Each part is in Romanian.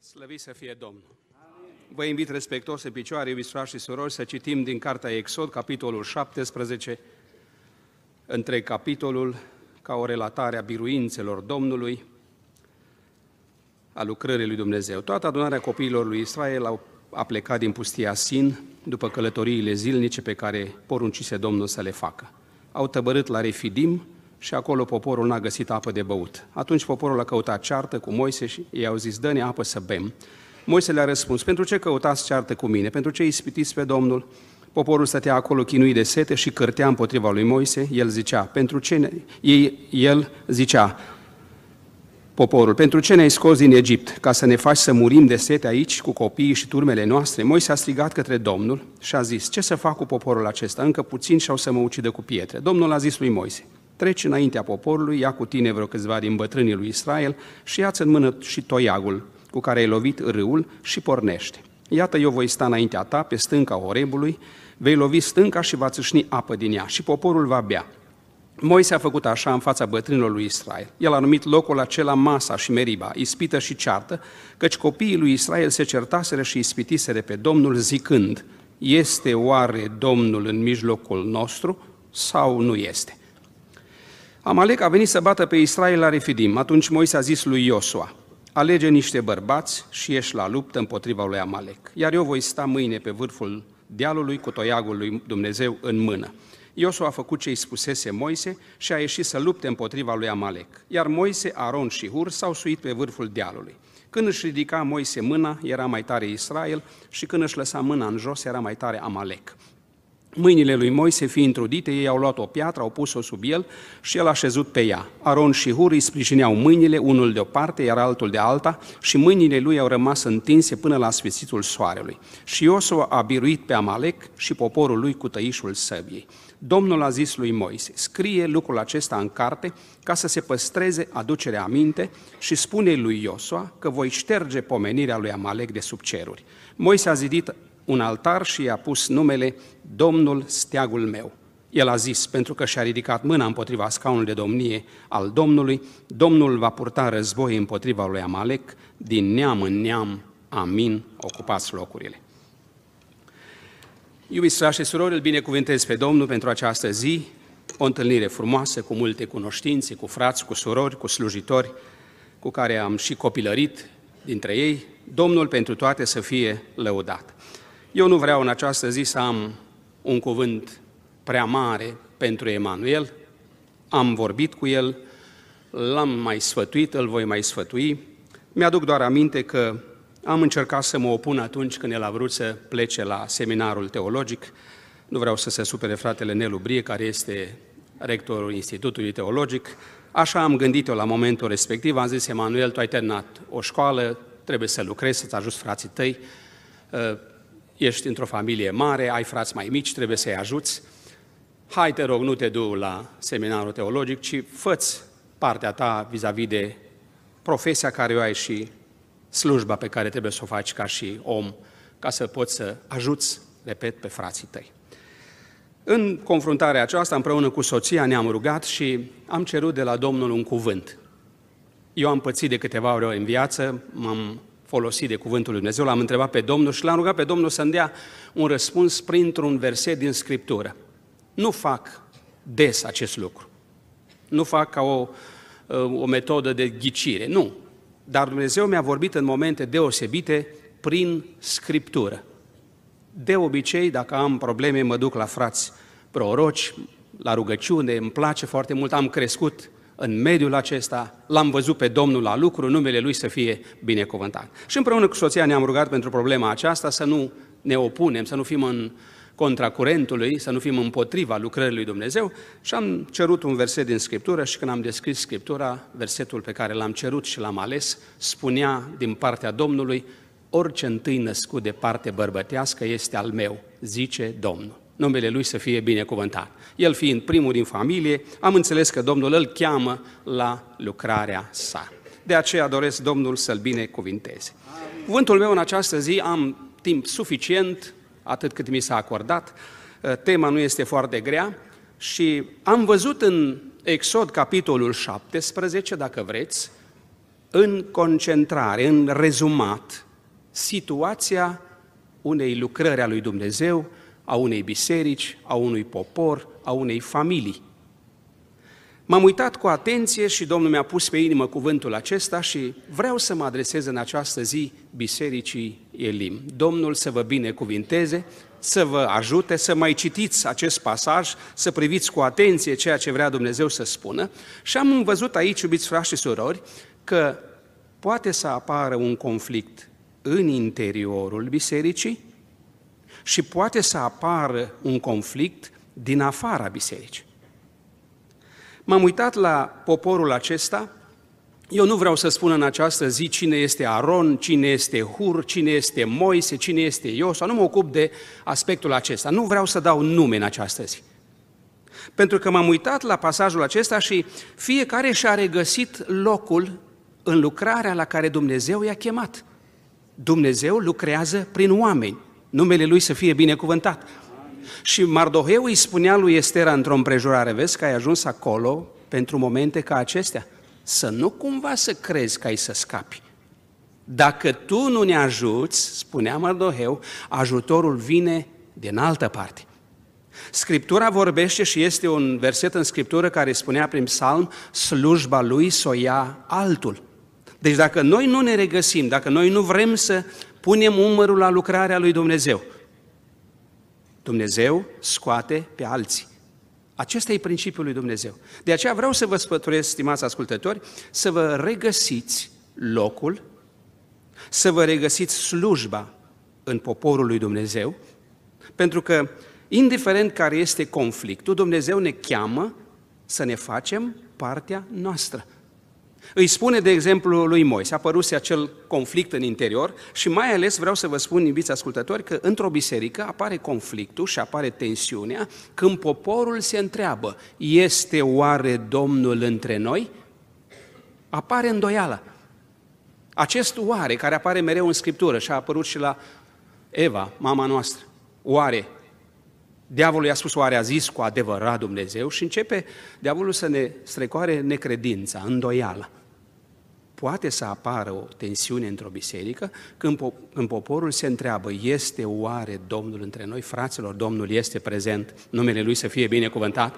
Slăvi să fie Domnul! Vă invit respectos pe picioare, iubiți frați și surori, să citim din Cartea Exod, capitolul 17, între capitolul ca o relatare a biruințelor Domnului, a lucrării lui Dumnezeu. Toată adunarea copiilor lui Israel au a plecat din pustia Sin după călătoriile zilnice pe care poruncise Domnul să le facă. Au tăbărât la Refidim, și acolo poporul n-a găsit apă de băut. Atunci poporul a căutat ceartă cu Moise și i-au zis, dă-ne apă să bem. Moise le-a răspuns, pentru ce căutați ceartă cu mine? Pentru ce ispitiți pe Domnul? Poporul stătea acolo chinuit de sete și cârtea împotriva lui Moise. El zicea, pentru ce ne... Ei, el zicea, poporul, pentru ce ne-ai scos din Egipt? Ca să ne faci să murim de sete aici cu copiii și turmele noastre? Moise a strigat către Domnul și a zis, ce să fac cu poporul acesta? Încă puțin și au să mă ucidă cu pietre. Domnul a zis lui Moise, treci înaintea poporului, ia cu tine vreo câțiva din bătrânii lui Israel și ia-ți în mână și toiagul cu care ai lovit râul și pornește. Iată, eu voi sta înaintea ta pe stânca Orebului, vei lovi stânca și va țâșni apă din ea și poporul va bea. Moise a făcut așa în fața bătrânilor lui Israel. El a numit locul acela Masa și Meriba, ispită și ceartă, căci copiii lui Israel se certaseră și ispitiseră pe Domnul zicând, este oare Domnul în mijlocul nostru sau nu este? Amalek a venit să bată pe Israel la Refidim. Atunci Moise a zis lui Iosua, alege niște bărbați și ieși la luptă împotriva lui Amalek, iar eu voi sta mâine pe vârful dealului cu toiagul lui Dumnezeu în mână. Iosua a făcut ce îi spusese Moise și a ieșit să lupte împotriva lui Amalek, iar Moise, Aron și Hur s-au suit pe vârful dealului. Când își ridica Moise mâna, era mai tare Israel și când își lăsa mâna în jos, era mai tare Amalek. Mâinile lui Moise fi trudite, ei au luat o piatră, au pus-o sub el și el a șezut pe ea. Aron și Hur îi sprijineau mâinile, unul de o parte, iar altul de alta, și mâinile lui au rămas întinse până la sfârșitul soarelui. Și Iosua a biruit pe Amalek și poporul lui cu tăișul săbiei. Domnul a zis lui Moise, scrie lucrul acesta în carte ca să se păstreze aducerea aminte și spune lui Iosua că voi șterge pomenirea lui Amalek de sub ceruri. Moise a zidit un altar și i-a pus numele Domnul Steagul meu. El a zis, pentru că și-a ridicat mâna împotriva scaunului de domnie al Domnului, Domnul va purta război împotriva lui Amalek, din neam în neam, amin, ocupați locurile. Iubiți frate și surori, îl binecuvântez pe Domnul pentru această zi, o întâlnire frumoasă, cu multe cunoștințe, cu frați, cu surori, cu slujitori, cu care am și copilărit dintre ei, Domnul pentru toate să fie lăudat. Eu nu vreau în această zi să am un cuvânt prea mare pentru Emanuel, am vorbit cu el, l-am mai sfătuit, îl voi mai sfătui. Mi-aduc doar aminte că am încercat să mă opun atunci când el a vrut să plece la seminarul teologic. Nu vreau să se supere fratele Nelu Brie, care este rectorul Institutului Teologic. Așa am gândit-o la momentul respectiv. Am zis, Emanuel, tu ai terminat o școală, trebuie să lucrezi, să-ți ajuți frații tăi ești într-o familie mare, ai frați mai mici, trebuie să-i ajuți. Hai, te rog, nu te du la seminarul teologic, ci făți partea ta vis-a-vis de profesia care o ai și slujba pe care trebuie să o faci ca și om, ca să poți să ajuți, repet, pe frații tăi. În confruntarea aceasta, împreună cu soția, ne-am rugat și am cerut de la Domnul un cuvânt. Eu am pățit de câteva ori în viață, m-am folosit de Cuvântul Lui Dumnezeu, l-am întrebat pe Domnul și l-am rugat pe Domnul să-mi dea un răspuns printr-un verset din Scriptură. Nu fac des acest lucru. Nu fac ca o, uh, o metodă de ghicire, nu. Dar Dumnezeu mi-a vorbit în momente deosebite prin Scriptură. De obicei, dacă am probleme, mă duc la frați proroci, la rugăciune, îmi place foarte mult, am crescut în mediul acesta, l-am văzut pe Domnul la lucru, numele Lui să fie binecuvântat. Și împreună cu soția ne-am rugat pentru problema aceasta să nu ne opunem, să nu fim în contra curentului, să nu fim împotriva lucrării lui Dumnezeu și am cerut un verset din Scriptură și când am descris Scriptura, versetul pe care l-am cerut și l-am ales, spunea din partea Domnului, orice întâi născut de parte bărbătească este al meu, zice Domnul numele Lui să fie binecuvântat. El fiind primul din familie, am înțeles că Domnul îl cheamă la lucrarea sa. De aceea doresc Domnul să-l binecuvinteze. Cuvântul meu în această zi am timp suficient, atât cât mi s-a acordat, uh, tema nu este foarte grea și am văzut în Exod, capitolul 17, dacă vreți, în concentrare, în rezumat, situația unei lucrări a lui Dumnezeu a unei biserici, a unui popor, a unei familii. M-am uitat cu atenție și Domnul mi-a pus pe inimă cuvântul acesta și vreau să mă adresez în această zi Bisericii Elim. Domnul să vă binecuvinteze, să vă ajute să mai citiți acest pasaj, să priviți cu atenție ceea ce vrea Dumnezeu să spună. Și am văzut aici, iubiți frați și surori, că poate să apară un conflict în interiorul bisericii, și poate să apară un conflict din afara bisericii. M-am uitat la poporul acesta, eu nu vreau să spun în această zi cine este Aron, cine este Hur, cine este Moise, cine este Iosua, nu mă ocup de aspectul acesta, nu vreau să dau nume în această zi. Pentru că m-am uitat la pasajul acesta și fiecare și-a regăsit locul în lucrarea la care Dumnezeu i-a chemat. Dumnezeu lucrează prin oameni numele lui să fie binecuvântat. Și Mardoheu îi spunea lui Estera într-o împrejurare, vezi că ai ajuns acolo pentru momente ca acestea, să nu cumva să crezi că ai să scapi. Dacă tu nu ne ajuți, spunea Mardoheu, ajutorul vine din altă parte. Scriptura vorbește și este un verset în Scriptură care spunea prin psalm, slujba lui să o ia altul. Deci dacă noi nu ne regăsim, dacă noi nu vrem să punem umărul la lucrarea lui Dumnezeu. Dumnezeu scoate pe alții. Acesta e principiul lui Dumnezeu. De aceea vreau să vă sfătuiesc, stimați ascultători, să vă regăsiți locul, să vă regăsiți slujba în poporul lui Dumnezeu, pentru că, indiferent care este conflictul, Dumnezeu ne cheamă să ne facem partea noastră. Îi spune, de exemplu, lui Moise, părut acel conflict în interior și mai ales vreau să vă spun, iubiți ascultători, că într-o biserică apare conflictul și apare tensiunea când poporul se întreabă, este oare Domnul între noi? Apare îndoiala. Acest oare care apare mereu în Scriptură și a apărut și la Eva, mama noastră. Oare Diavolul i-a spus, oare a zis cu adevărat Dumnezeu? Și începe diavolul să ne strecoare necredința, îndoiala. Poate să apară o tensiune într-o biserică când, po- când poporul se întreabă, este oare Domnul între noi? Fraților, Domnul este prezent, numele Lui să fie binecuvântat,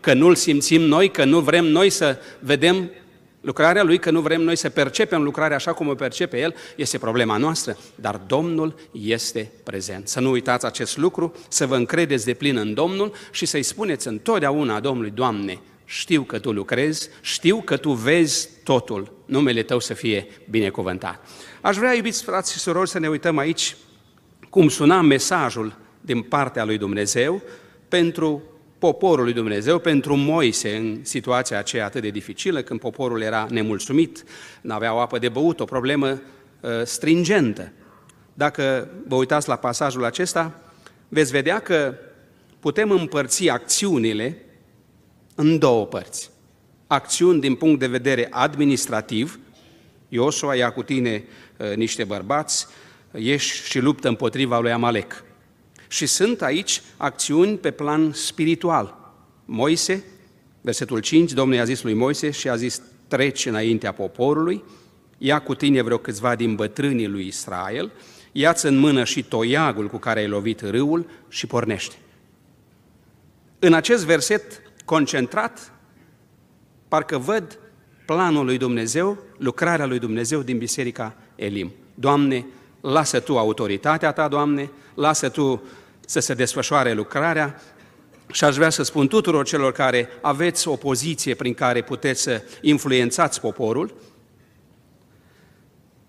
că nu-L simțim noi, că nu vrem noi să vedem Lucrarea Lui, că nu vrem noi să percepem lucrarea așa cum o percepe El, este problema noastră, dar Domnul este prezent. Să nu uitați acest lucru, să vă încredeți de plin în Domnul și să-i spuneți întotdeauna Domnului, Doamne, știu că Tu lucrezi, știu că Tu vezi totul, numele Tău să fie binecuvântat. Aș vrea, iubiți frați și surori, să ne uităm aici cum suna mesajul din partea lui Dumnezeu pentru poporul lui Dumnezeu, pentru Moise în situația aceea atât de dificilă, când poporul era nemulțumit, n-aveau apă de băut, o problemă ă, stringentă. Dacă vă uitați la pasajul acesta, veți vedea că putem împărți acțiunile în două părți. Acțiuni din punct de vedere administrativ, Iosua ia cu tine ă, niște bărbați, ieși și luptă împotriva lui Amalek. Și sunt aici acțiuni pe plan spiritual. Moise, versetul 5, Domnul i-a zis lui Moise și a zis, treci înaintea poporului, ia cu tine vreo câțiva din bătrânii lui Israel, ia-ți în mână și toiagul cu care ai lovit râul și pornește. În acest verset concentrat, parcă văd planul lui Dumnezeu, lucrarea lui Dumnezeu din Biserica Elim. Doamne, lasă Tu autoritatea Ta, Doamne, lasă Tu să se desfășoare lucrarea și aș vrea să spun tuturor celor care aveți o poziție prin care puteți să influențați poporul,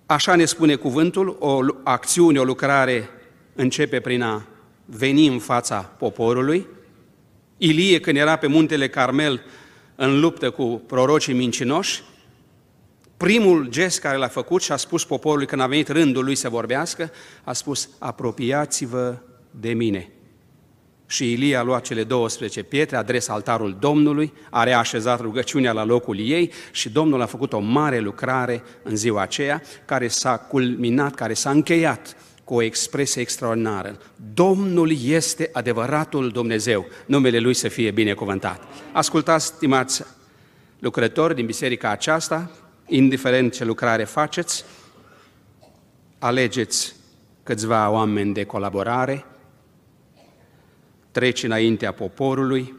așa ne spune cuvântul, o acțiune, o lucrare începe prin a veni în fața poporului. Ilie, când era pe muntele Carmel în luptă cu prorocii mincinoși, primul gest care l-a făcut și a spus poporului când a venit rândul lui să vorbească, a spus, apropiați-vă de mine. Și Ilie a luat cele 12 pietre, adresa altarul Domnului, a reașezat rugăciunea la locul ei și Domnul a făcut o mare lucrare în ziua aceea, care s-a culminat, care s-a încheiat cu o expresie extraordinară. Domnul este adevăratul Dumnezeu, numele Lui să fie binecuvântat. Ascultați, stimați lucrători din biserica aceasta, indiferent ce lucrare faceți, alegeți câțiva oameni de colaborare, treci înaintea poporului,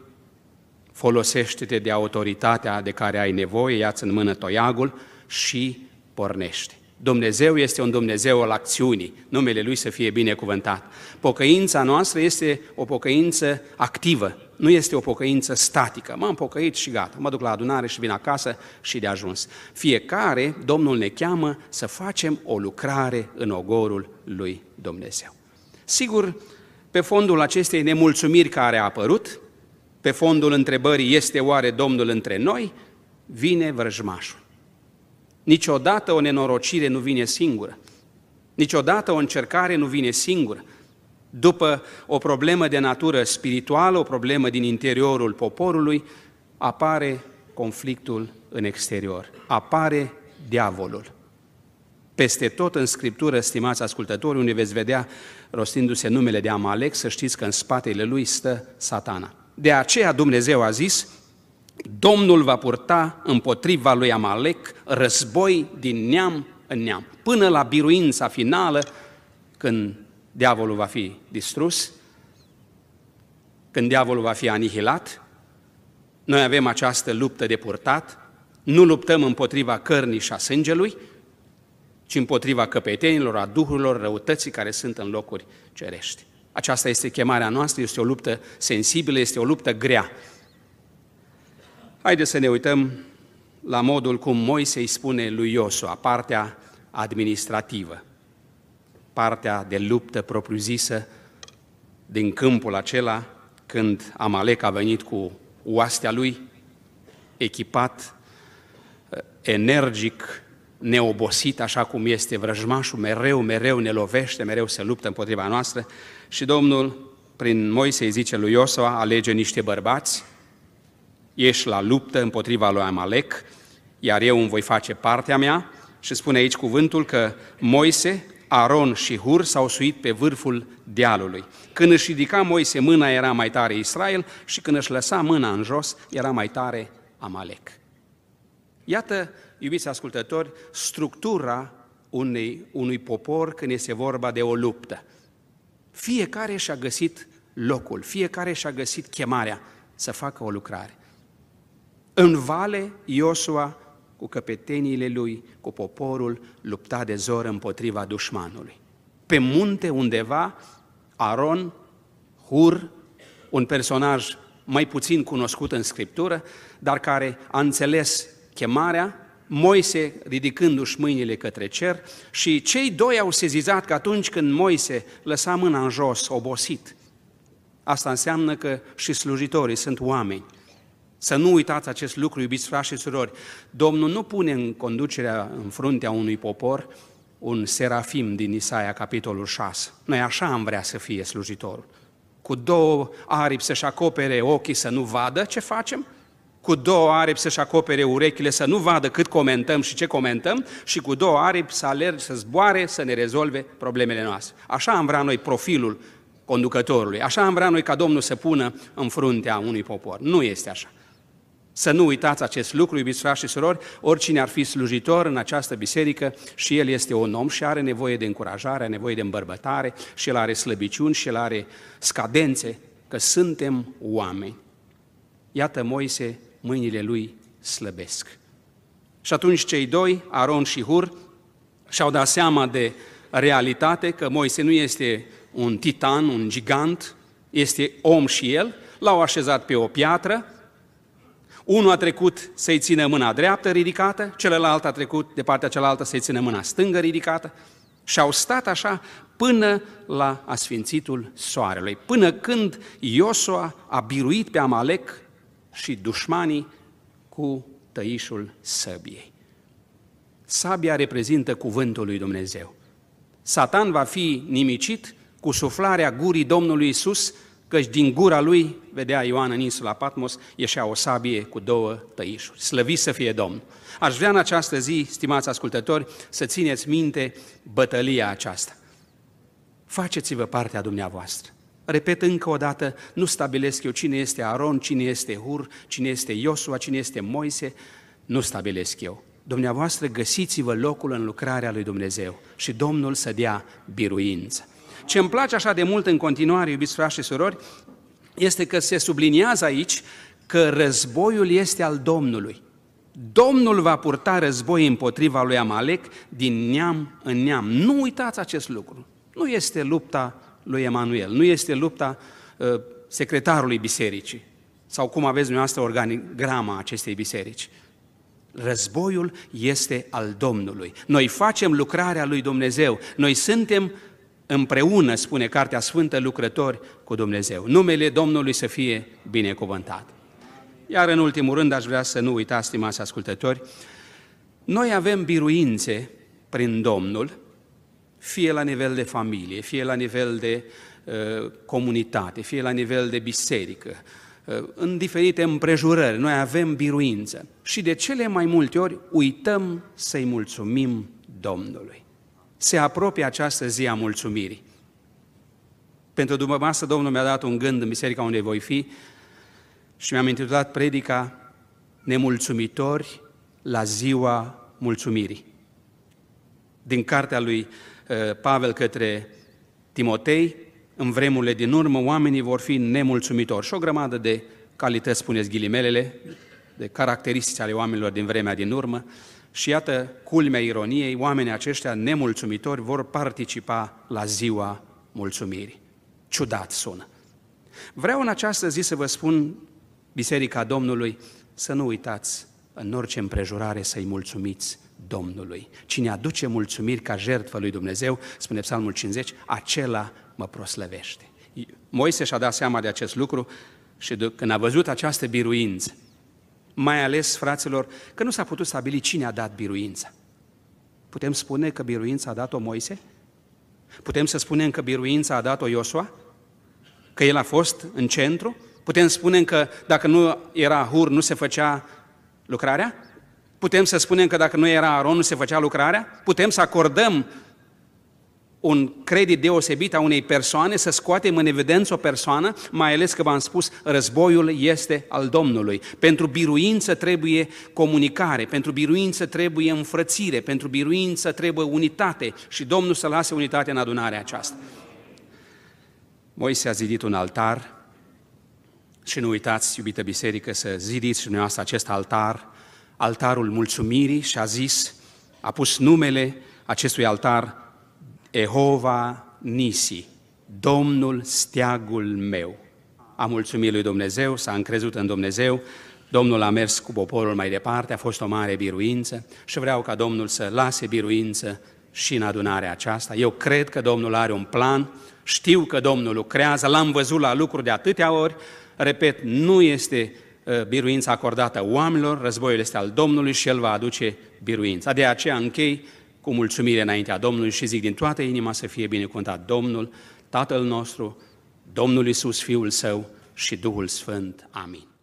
folosește-te de autoritatea de care ai nevoie, ia-ți în mână toiagul și pornește. Dumnezeu este un Dumnezeu al acțiunii, numele Lui să fie binecuvântat. Pocăința noastră este o pocăință activă, nu este o pocăință statică. M-am pocăit și gata, mă duc la adunare și vin acasă și de ajuns. Fiecare, Domnul ne cheamă să facem o lucrare în ogorul Lui Dumnezeu. Sigur, pe fondul acestei nemulțumiri care a apărut, pe fondul întrebării este oare Domnul între noi, vine vrăjmașul. Niciodată o nenorocire nu vine singură. Niciodată o încercare nu vine singură. După o problemă de natură spirituală, o problemă din interiorul poporului, apare conflictul în exterior, apare diavolul. Peste tot în Scriptură, stimați ascultători, unde veți vedea rostindu-se numele de Amalek, să știți că în spatele lui stă satana. De aceea Dumnezeu a zis, Domnul va purta împotriva lui Amalek război din neam în neam, până la biruința finală, când diavolul va fi distrus, când diavolul va fi anihilat, noi avem această luptă de purtat, nu luptăm împotriva cărnii și a sângelui, ci împotriva căpetenilor, a duhurilor răutății care sunt în locuri cerești. Aceasta este chemarea noastră, este o luptă sensibilă, este o luptă grea. Haideți să ne uităm la modul cum Moise îi spune lui Iosua, partea administrativă, partea de luptă propriu-zisă din câmpul acela când Amalek a venit cu oastea lui, echipat, eh, energic, neobosit, așa cum este vrăjmașul, mereu, mereu ne lovește, mereu se luptă împotriva noastră și Domnul, prin Moise, îi zice lui Iosua, alege niște bărbați, ieși la luptă împotriva lui Amalek, iar eu îmi voi face partea mea și spune aici cuvântul că Moise, Aron și Hur s-au suit pe vârful dealului. Când își ridica Moise mâna era mai tare Israel și când își lăsa mâna în jos era mai tare Amalek. Iată iubiți ascultători, structura unei, unui popor când este vorba de o luptă. Fiecare și-a găsit locul, fiecare și-a găsit chemarea să facă o lucrare. În vale, Iosua cu căpeteniile lui, cu poporul, lupta de zor împotriva dușmanului. Pe munte undeva, Aron, Hur, un personaj mai puțin cunoscut în Scriptură, dar care a înțeles chemarea Moise ridicându-și mâinile către cer și cei doi au sezizat că atunci când Moise lăsa mâna în jos, obosit, asta înseamnă că și slujitorii sunt oameni. Să nu uitați acest lucru, iubiți frați și surori. Domnul nu pune în conducerea, în fruntea unui popor, un serafim din Isaia, capitolul 6. Noi așa am vrea să fie slujitorul. Cu două aripi să-și acopere ochii să nu vadă ce facem, cu două aripi să-și acopere urechile, să nu vadă cât comentăm și ce comentăm, și cu două aripi să alergi, să zboare, să ne rezolve problemele noastre. Așa am vrea noi profilul conducătorului, așa am vrea noi ca Domnul să pună în fruntea unui popor. Nu este așa. Să nu uitați acest lucru, iubiți frați și surori, oricine ar fi slujitor în această biserică și el este un om și are nevoie de încurajare, are nevoie de îmbărbătare și el are slăbiciuni și el are scadențe, că suntem oameni. Iată Moise mâinile lui slăbesc. Și atunci cei doi, Aron și Hur, și-au dat seama de realitate că Moise nu este un titan, un gigant, este om și el, l-au așezat pe o piatră, unul a trecut să-i țină mâna dreaptă ridicată, celălalt a trecut de partea cealaltă să-i țină mâna stângă ridicată și au stat așa până la asfințitul soarelui, până când Iosua a biruit pe Amalek și dușmanii cu tăișul săbiei. Sabia reprezintă cuvântul lui Dumnezeu. Satan va fi nimicit cu suflarea gurii Domnului Isus, căci din gura lui, vedea Ioan în insula Patmos, ieșea o sabie cu două tăișuri. Slăvi să fie Domnul! Aș vrea în această zi, stimați ascultători, să țineți minte bătălia aceasta. Faceți-vă partea dumneavoastră. Repet încă o dată, nu stabilesc eu cine este Aron, cine este Hur, cine este Iosua, cine este Moise, nu stabilesc eu. Dumneavoastră găsiți-vă locul în lucrarea lui Dumnezeu și Domnul să dea biruință. Ce îmi place așa de mult în continuare, iubiți frați și surori, este că se subliniază aici că războiul este al Domnului. Domnul va purta război împotriva lui Amalek din neam în neam. Nu uitați acest lucru. Nu este lupta lui Emanuel, nu este lupta uh, secretarului bisericii sau cum aveți dumneavoastră organigrama acestei biserici. Războiul este al Domnului. Noi facem lucrarea lui Dumnezeu. Noi suntem împreună, spune Cartea Sfântă, lucrători cu Dumnezeu. Numele Domnului să fie binecuvântat. Iar în ultimul rând aș vrea să nu uitați, stimați ascultători, noi avem biruințe prin Domnul, fie la nivel de familie, fie la nivel de uh, comunitate, fie la nivel de biserică, uh, în diferite împrejurări, noi avem biruință și de cele mai multe ori uităm să-i mulțumim Domnului. Se apropie această zi a mulțumirii. Pentru dumneavoastră Domnul mi-a dat un gând în biserica unde voi fi și mi-am intitulat predica Nemulțumitori la ziua mulțumirii. Din cartea lui Uh, Pavel către Timotei, în vremurile din urmă oamenii vor fi nemulțumitori. Și o grămadă de calități, ghilimelele, de caracteristici ale oamenilor din vremea din urmă. Și iată, culmea ironiei, oamenii aceștia nemulțumitori vor participa la ziua mulțumirii. Ciudat sună. Vreau în această zi să vă spun, Biserica Domnului, să nu uitați în orice împrejurare să-i mulțumiți Domnului. Cine aduce mulțumiri ca jertfă lui Dumnezeu, spune Psalmul 50, acela mă proslăvește. Moise și-a dat seama de acest lucru și când a văzut această biruință, mai ales, fraților, că nu s-a putut stabili cine a dat biruința. Putem spune că biruința a dat-o Moise? Putem să spunem că biruința a dat-o Iosua? Că el a fost în centru? Putem spune că dacă nu era Hur, nu se făcea lucrarea? Putem să spunem că dacă nu era Aron, nu se făcea lucrarea? Putem să acordăm un credit deosebit a unei persoane, să scoatem în evidență o persoană, mai ales că v-am spus, războiul este al Domnului. Pentru biruință trebuie comunicare, pentru biruință trebuie înfrățire, pentru biruință trebuie unitate și Domnul să lase unitate în adunarea aceasta. Moise a zidit un altar și nu uitați, iubită biserică, să zidiți și dumneavoastră acest altar altarul mulțumirii și a zis, a pus numele acestui altar Ehova Nisi, Domnul steagul meu. A mulțumit lui Dumnezeu, s-a încrezut în Dumnezeu, Domnul a mers cu poporul mai departe, a fost o mare biruință și vreau ca Domnul să lase biruință și în adunarea aceasta. Eu cred că Domnul are un plan, știu că Domnul lucrează, l-am văzut la lucruri de atâtea ori, repet, nu este Uh, biruința acordată oamenilor, războiul este al Domnului și El va aduce biruința. De aceea închei cu mulțumire înaintea Domnului și zic din toată inima să fie binecuvântat Domnul, Tatăl nostru, Domnul Isus, Fiul Său și Duhul Sfânt. Amin.